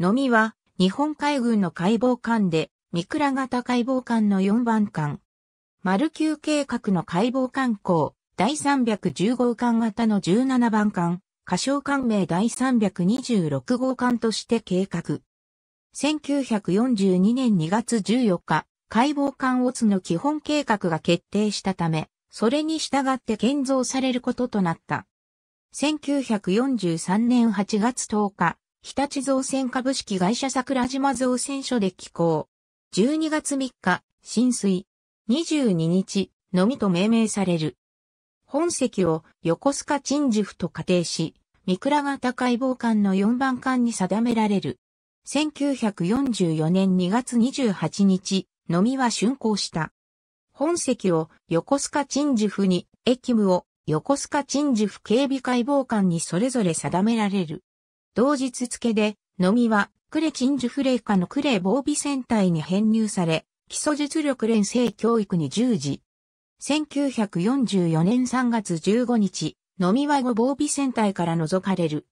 のみは、日本海軍の解剖艦で、三倉型解剖艦の4番艦。丸級計画の解剖艦校、第310号艦型の17番艦、歌唱艦名第326号艦として計画。1942年2月14日、解剖艦オツの基本計画が決定したため、それに従って建造されることとなった。1943年8月10日、日立造船株式会社桜島造船所で寄港。12月3日、浸水。22日、のみと命名される。本籍を横須賀鎮守府と仮定し、三倉型解剖艦の4番艦に定められる。1944年2月28日、のみは竣工した。本籍を横須賀鎮守府に、駅務を横須賀鎮守府警備解剖官にそれぞれ定められる。同日付で、のみは、クレチンジュフレイカのクレ防備戦隊に編入され、基礎実力連成教育に従事。1944年3月15日、のみは後防備戦隊から除かれる。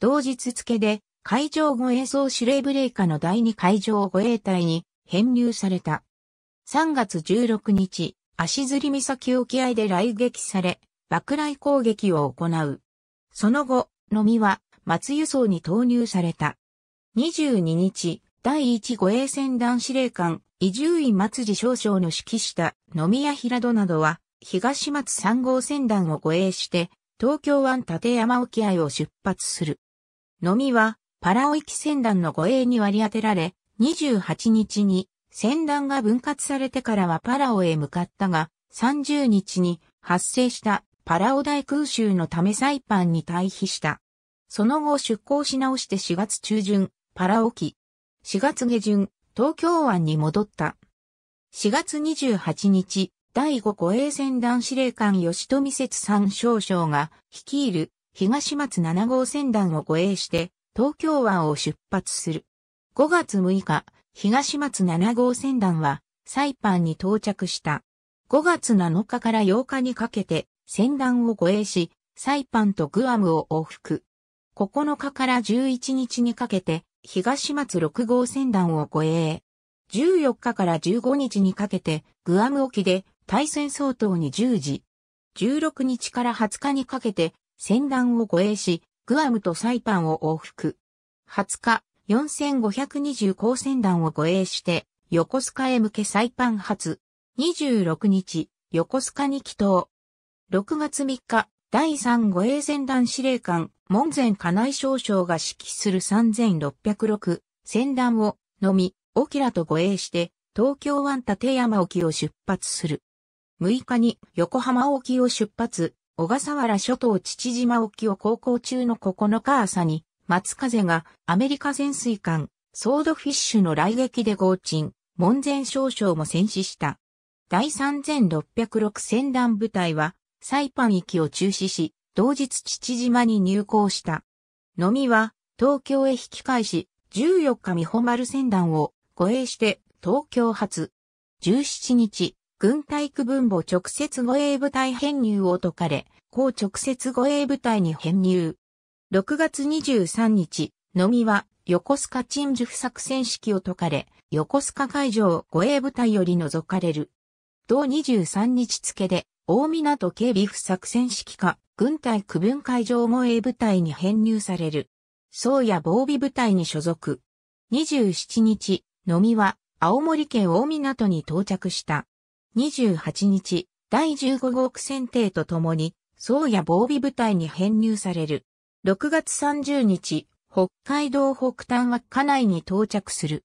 同日付で、海上護衛総司令部レイカの第二海上護衛隊に編入された。3月16日、足摺岬沖合で来撃され、爆雷攻撃を行う。その後、のみは、松輸送に投入された。22日、第1護衛船団司令官、伊集院松次少将の指揮した野宮平戸などは、東松3号船団を護衛して、東京湾立山沖合を出発する。野宮は、パラオ行き船団の護衛に割り当てられ、28日に船団が分割されてからはパラオへ向かったが、30日に発生したパラオ大空襲のためサイパンに退避した。その後出港し直して4月中旬、パラ沖。4月下旬、東京湾に戻った。4月28日、第5護衛船団司令官吉富節三少将が率いる東松7号船団を護衛して東京湾を出発する。5月6日、東松7号船団はサイパンに到着した。5月7日から8日にかけて船団を護衛し、サイパンとグアムを往復。9日から11日にかけて、東松6号船団を護衛。14日から15日にかけて、グアム沖で対戦相当に10時。16日から20日にかけて、船団を護衛し、グアムとサイパンを往復。20日、4520高船団を護衛して、横須賀へ向けサイパン発。26日、横須賀に帰島。6月3日、第3護衛船団司令官、門前家内少将が指揮する3606戦団をのみ、沖キと護衛して、東京湾立山沖を出発する。6日に横浜沖を出発、小笠原諸島父島沖を航行中の9日朝に、松風がアメリカ潜水艦、ソードフィッシュの来撃で合沈、門前少将も戦死した。第3606戦団部隊は、サイパン域を中止し、同日父島に入港した。のみは、東京へ引き返し、14日美穂丸船団を護衛して東京発。17日、軍隊区分母直接護衛部隊編入を解かれ、後直接護衛部隊に編入。6月23日、のみは横須賀鎮守不作戦式を解かれ、横須賀海上護衛部隊より除かれる。同23日付で、大港警備不作戦式か、軍隊区分会場護衛部隊に編入される。宗谷防備部隊に所属。27日、のみは、青森県大港に到着した。28日、第15号区選定とともに、宗谷防備部隊に編入される。6月30日、北海道北端は家内に到着する。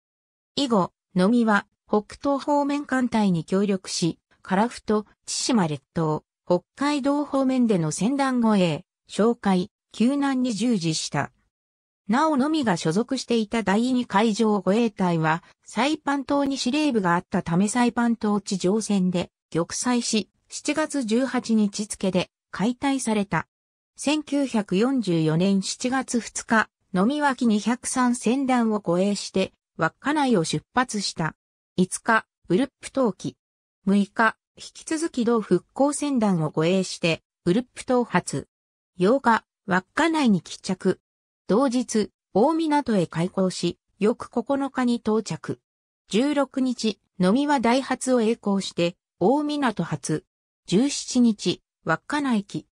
以後、のみは、北東方面艦隊に協力し、樺太、千島列島、北海道方面での船団護衛、紹介、救難に従事した。なおのみが所属していた第二海上護衛隊は、サイパン島に司令部があったためサイパン島地上戦で玉砕し、7月18日付で解体された。1944年7月2日、のみわき203船団を護衛して、稚内を出発した。5日、ウルップ陶器。6日、引き続き同復興船団を護衛して、ウルップ島発。8日、稚内に帰着。同日、大港へ開港し、翌9日に到着。16日、飲みは大発を栄光して、大港発。17日、稚内機。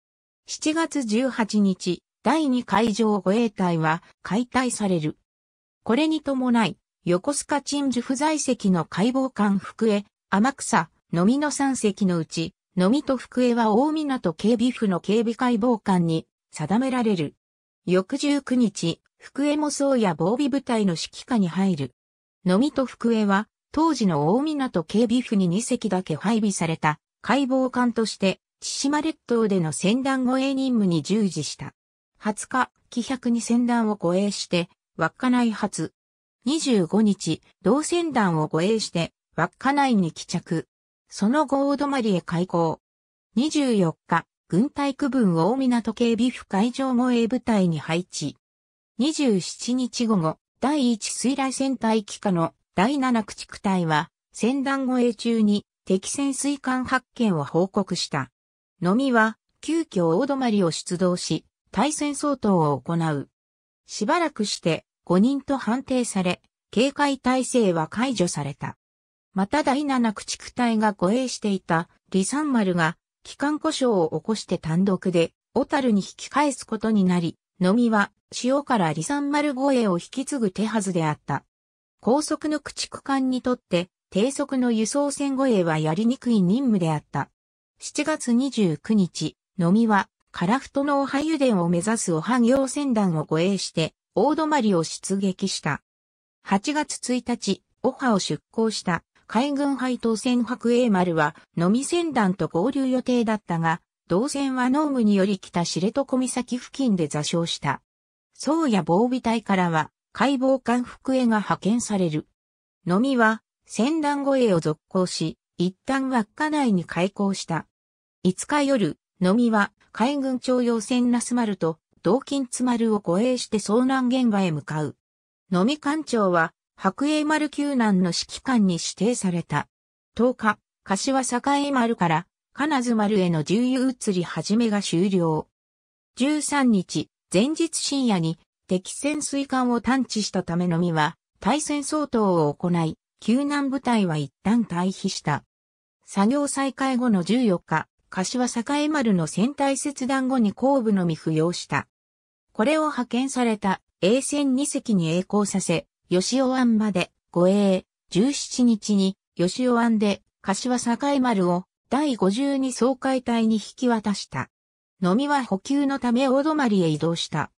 7月18日、第2海上護衛隊は解体される。これに伴い、横須賀鎮守不在席の解剖官福江、天草、のみの三隻のうち、のみと福江は大港警備府の警備解剖官に定められる。翌19日、福江も宗や防備部隊の指揮下に入る。のみと福江は、当時の大港警備府に2隻だけ配備された解剖官として、千島列島での船団護衛任務に従事した。20日、気百に船団を護衛して、稚内発。25日、同船団を護衛して、稚内に帰着。その後大りへ開港。24日、軍隊区分大港警備府海上護衛部隊に配置。27日午後、第1水雷戦隊機下の第7駆逐隊は、戦団護衛中に敵潜水艦発見を報告した。のみは、急遽大泊を出動し、対戦相当を行う。しばらくして、5人と判定され、警戒態勢は解除された。また第七駆逐隊が護衛していた李三丸が機関故障を起こして単独で小樽に引き返すことになり、のみは塩から李三丸護衛を引き継ぐ手はずであった。高速の駆逐艦にとって低速の輸送船護衛はやりにくい任務であった。7月29日、のみはカラフトのおは油田を目指すおは行船団を護衛して大泊を出撃した。8月1日、オハを出港した海軍配当船白英丸は、のみ船団と合流予定だったが、同船は農務により来た知床岬付近で座礁した。宗谷防備隊からは、海防艦福江が派遣される。のみは、船団護衛を続行し、一旦稚内に開港した。5日夜、のみは、海軍徴用船スマ丸と、同金津丸を護衛して遭難現場へ向かう。のみ艦長は、白栄丸救難の指揮官に指定された。10日、柏栄丸から金津丸への重油移り始めが終了。13日、前日深夜に敵潜水艦を探知したためのみは、対戦相当を行い、救難部隊は一旦退避した。作業再開後の14日、柏栄丸の船体切断後に後部のみ不要した。これを派遣された A 船2隻に栄光させ、吉尾湾まで、護衛、17日に、吉尾湾で、柏栄丸を、第52総会隊に引き渡した。飲みは補給のため大泊へ移動した。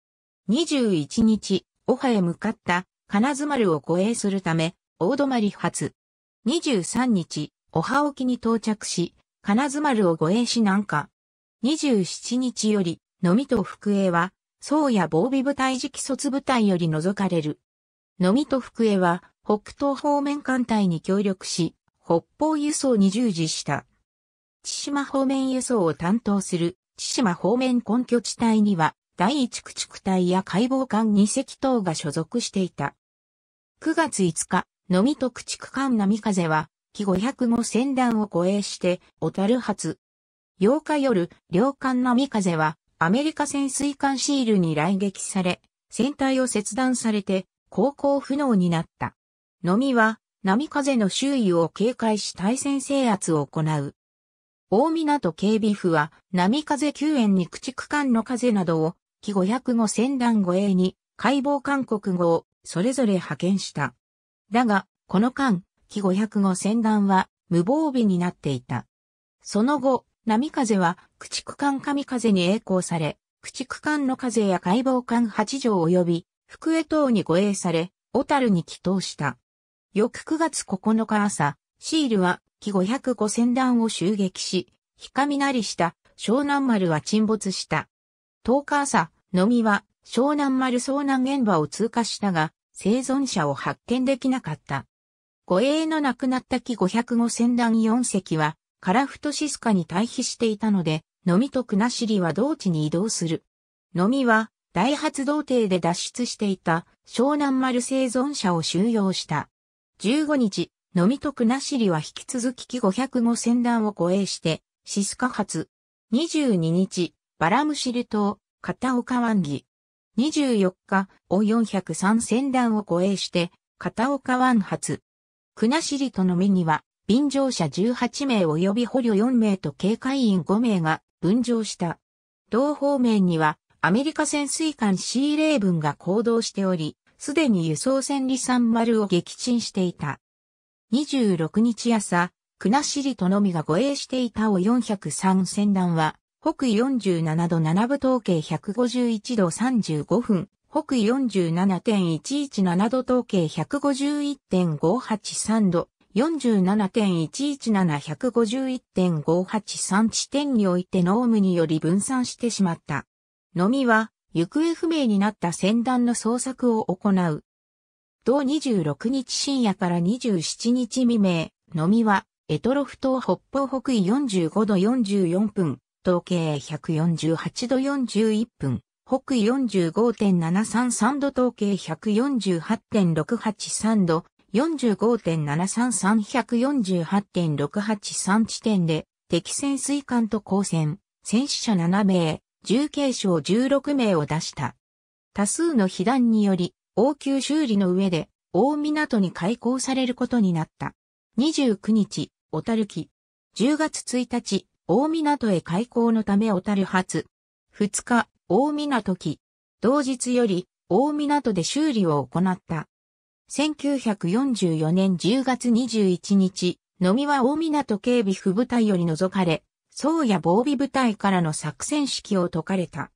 21日、オハへ向かった、金津丸を護衛するため、大泊発。23日、オハ沖に到着し、金津丸を護衛し南下。27日より、のみと福栄は、宗谷防備部隊直期卒部隊より除かれる。のみと福江は北東方面艦隊に協力し、北方輸送に従事した。千島方面輸送を担当する千島方面根拠地帯には第一駆逐隊や解剖艦2隻等が所属していた。9月5日、のみと駆逐艦波風は、木500も船団を護衛して、小樽発。8日夜、両艦波風は、アメリカ潜水艦シールに来撃され、船体を切断されて、航行不能になった。のみは、波風の周囲を警戒し対戦制圧を行う。大港警備府は、波風救援に駆逐艦の風などを、機500船団護衛に、解剖勧告号、それぞれ派遣した。だが、この間、機500船団は、無防備になっていた。その後、波風は、駆逐艦神風に栄光され、駆逐艦の風や解剖艦8条及び、福江島に護衛され、小樽に帰島した。翌9月9日朝、シールは、木505船団を襲撃し、ひかみなりした湘南丸は沈没した。10日朝、のみは湘南丸遭難現場を通過したが、生存者を発見できなかった。護衛の亡くなった木505船団4隻は、カラフトシスカに退避していたので、のみと国後は同地に移動する。のみは、大発動艇で脱出していた湘南丸生存者を収容した。15日、のみとくなしりは引き続き機500船団を護衛して、シスカ発。22日、バラムシル島、片岡湾儀。24日、O403 船団を護衛して、片岡湾発。くなしりとのみには、便乗者18名及び捕虜4名と警戒員5名が分乗した。同方面には、アメリカ潜水艦 C 例文が行動しており、すでに輸送船リサンマルを撃沈していた。26日朝、国後とのみが護衛していたを403船団は、北緯47度7分統計151度35分、北緯47.117度統計151.583度、47.117151.583地点において濃霧により分散してしまった。のみは、行方不明になった船団の捜索を行う。同26日深夜から27日未明、のみは、エトロフ島北方北緯45度44分、東経148度41分、北緯45.733度東経148.683度、45.733148.683地点で、敵潜水艦と交戦、戦死者7名、重軽傷16名を出した。多数の被弾により、応急修理の上で、大港に開港されることになった。29日、小樽機。10月1日、大港へ開港のため小樽発。2日、大港機。同日より、大港で修理を行った。1944年10月21日、飲みは大港警備府部隊より除かれ、宗谷防備部隊からの作戦指揮を解かれた。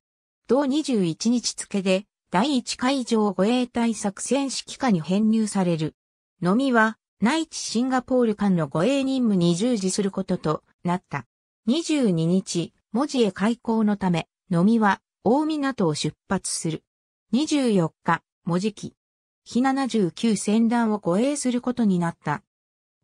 同21日付で、第1海上護衛隊作戦指揮下に編入される。のみは、内地シンガポール間の護衛任務に従事することとなった。22日、文字へ開港のため、のみは、大港を出発する。24日、文字機。日79戦団を護衛することになった。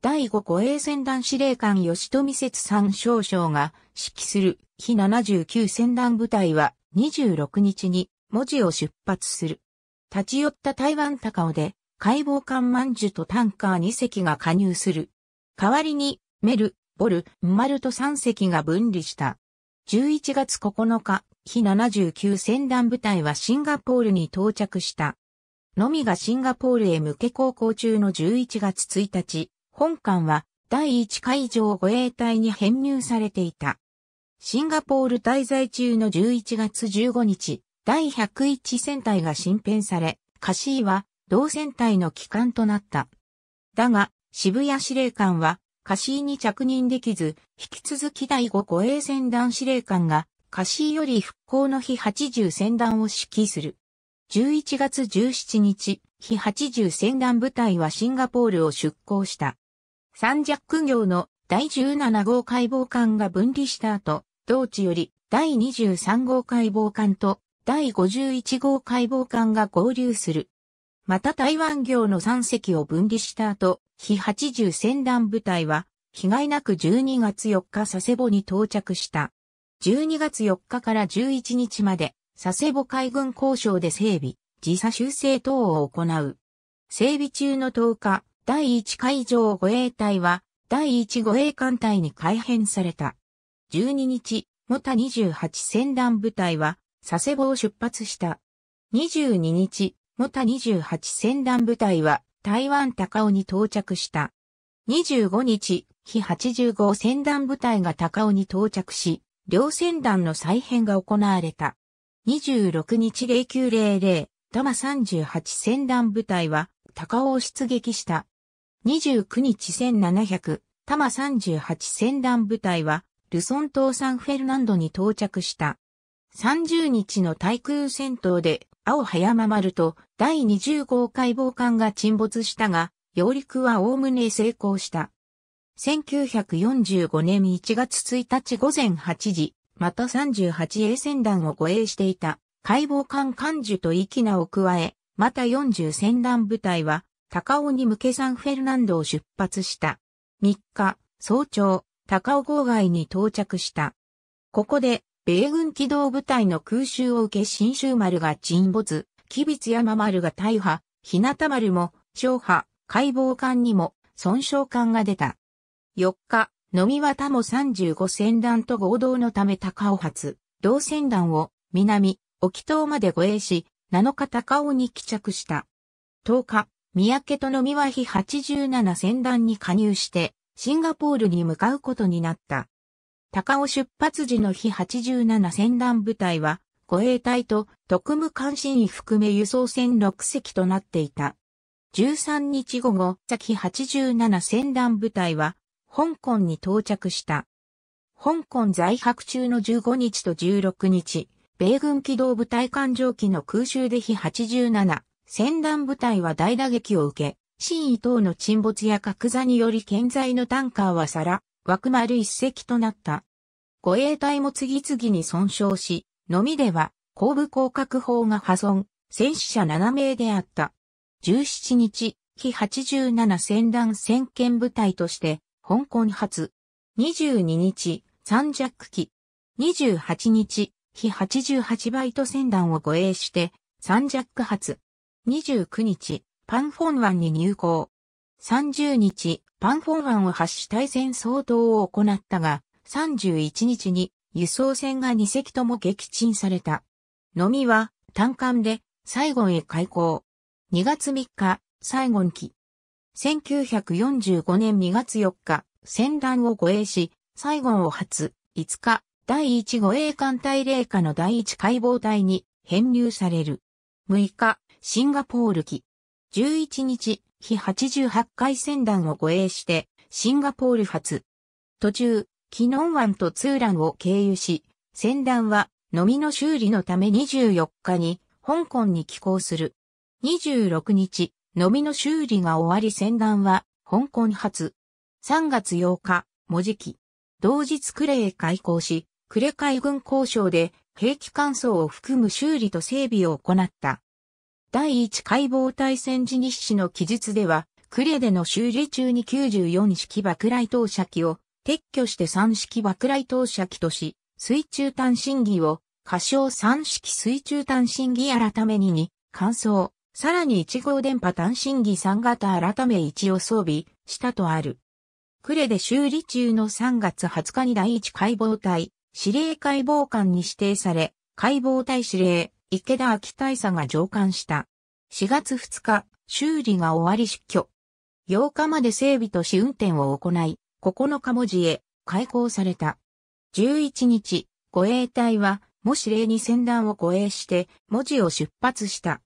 第5護衛船団司令官吉富節三少将が指揮する非79船団部隊は26日に文字を出発する。立ち寄った台湾高尾で解剖艦万寿とタンカー2隻が加入する。代わりにメル、ボル、マルと3隻が分離した。11月9日、非79船団部隊はシンガポールに到着した。のみがシンガポールへ向け航行中の11月1日、本艦は第1海上護衛隊に編入されていた。シンガポール滞在中の11月15日、第101戦隊が新編され、カシーは同戦隊の機関となった。だが、渋谷司令官は、カシーに着任できず、引き続き第5護衛戦団司令官が、カシーより復興の日80戦団を指揮する。11月17日、日80戦団部隊はシンガポールを出港した。三弱行の第17号解剖艦が分離した後、同地より第23号解剖艦と第51号解剖艦が合流する。また台湾業の三隻を分離した後、非80船団部隊は、被害なく12月4日佐世保に到着した。12月4日から11日まで、佐世保海軍交渉で整備、時差修正等を行う。整備中の10日、第1海上護衛隊は、第1護衛艦隊に改編された。12日、モタ28戦団部隊は、佐世保を出発した。22日、モタ28戦団部隊は、台湾高尾に到着した。25日、非85戦団部隊が高尾に到着し、両戦団の再編が行われた。26日0900、玉38戦団部隊は、高尾を出撃した。29日1700、多摩38戦団部隊は、ルソン島サンフェルナンドに到着した。30日の対空戦闘で、青早ま丸と第20号解剖艦が沈没したが、揚陸は概ね成功した。1945年1月1日午前8時、また 38A 戦団を護衛していた解剖艦艦樹と息名を加え、また40戦団部隊は高尾に向けサンフェルナンドを出発した。3日、早朝、高尾郊外に到着した。ここで、米軍機動部隊の空襲を受け新州丸が沈没、吉備山丸が大破、日向丸も、小破、解剖艦にも、損傷艦が出た。4日、飲みは他も35船団と合同のため高尾発、同船団を、南、沖島まで護衛し、7日高尾に帰着した。10日、三宅とのみは日87船団に加入して、シンガポールに向かうことになった。高尾出発時の日87船団部隊は、護衛隊と特務監視員含め輸送船6隻となっていた。13日午後、先87船団部隊は、香港に到着した。香港在泊中の15日と16日、米軍機動部隊艦上機の空襲で日87、戦乱部隊は大打撃を受け、新伊東の沈没や格座により健在のタンカーは皿、枠丸一隻となった。護衛隊も次々に損傷し、のみでは後部降格砲が破損、戦死者7名であった。17日、非87戦団先艦部隊として、香港発。22日、三弱ャ機。28日、非88バイト戦団を護衛して、三弱発。29日、パンフォン湾に入港。30日、パンフォン湾を発し対戦相当を行ったが、31日に輸送船が2隻とも撃沈された。のみは単艦でサイゴンへ開港。2月3日、サイゴン期。1945年2月4日、船団を護衛し、サイゴンを発、5日、第1護衛艦隊霊下の第1解剖隊に編入される。6日、シンガポール機。11日、非88回戦団を護衛して、シンガポール発。途中、キノン湾とツーランを経由し、船団は、のみの修理のため24日に、香港に寄港する。26日、のみの修理が終わり船団は、香港発。3月8日、文字機。同日クレへ開港し、クレ海軍交渉で、兵器乾燥を含む修理と整備を行った。第一解剖隊戦時日誌の記述では、クレでの修理中に94式爆雷投射機を撤去して3式爆雷投射機とし、水中単身儀を仮称3式水中単身儀改めにに、乾燥、さらに1号電波単身儀3型改め1を装備したとある。クレで修理中の3月20日に第一解剖隊、指令解剖官に指定され、解剖隊指令、池田秋大佐が上官した。4月2日、修理が終わり出去。8日まで整備と試運転を行い、9日文字へ開港された。11日、護衛隊は、もし例に船団を護衛して、文字を出発した。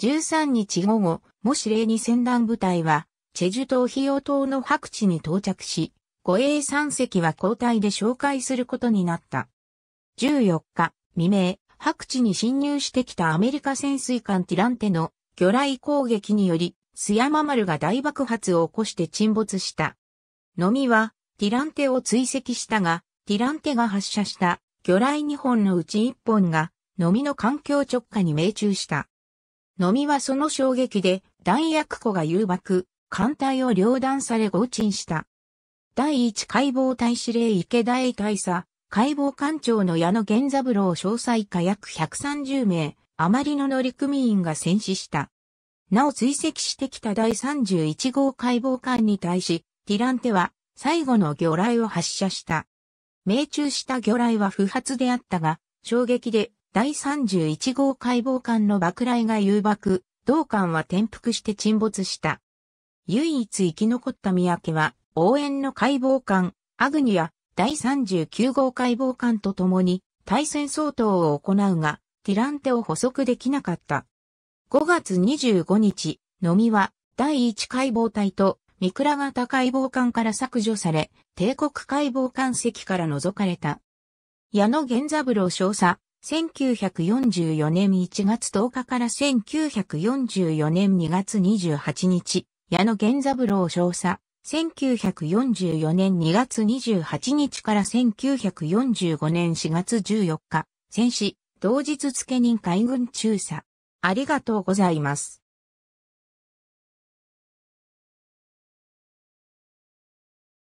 13日午後、もし例に船団部隊は、チェジュ島費用島の白地に到着し、護衛3隻は交代で紹介することになった。14日、未明、白地に侵入してきたアメリカ潜水艦ティランテの魚雷攻撃により、須山丸が大爆発を起こして沈没した。のみは、ティランテを追跡したが、ティランテが発射した魚雷2本のうち1本が、のみの環境直下に命中した。のみはその衝撃で弾薬庫が誘爆、艦隊を両断され合沈した。第1解剖隊司令池田栄大佐、解剖艦長の矢野源三郎詳細家約130名、余りの乗組員が戦死した。なお追跡してきた第31号解剖艦に対し、ティランテは最後の魚雷を発射した。命中した魚雷は不発であったが、衝撃で第31号解剖艦の爆雷が誘爆、同艦は転覆して沈没した。唯一生き残った三宅は、応援の解剖艦、アグニア、第39号解剖官と共に対戦相当を行うが、ティランテを捕捉できなかった。5月25日、のみは第1解剖隊とミクラ型解剖官から削除され、帝国解剖官席から除かれた。矢野源三郎少佐、1944年1月10日から1944年2月28日、矢野源三郎少佐、1944年2月28日から1945年4月14日、戦死、同日付任海軍中佐。ありがとうございます。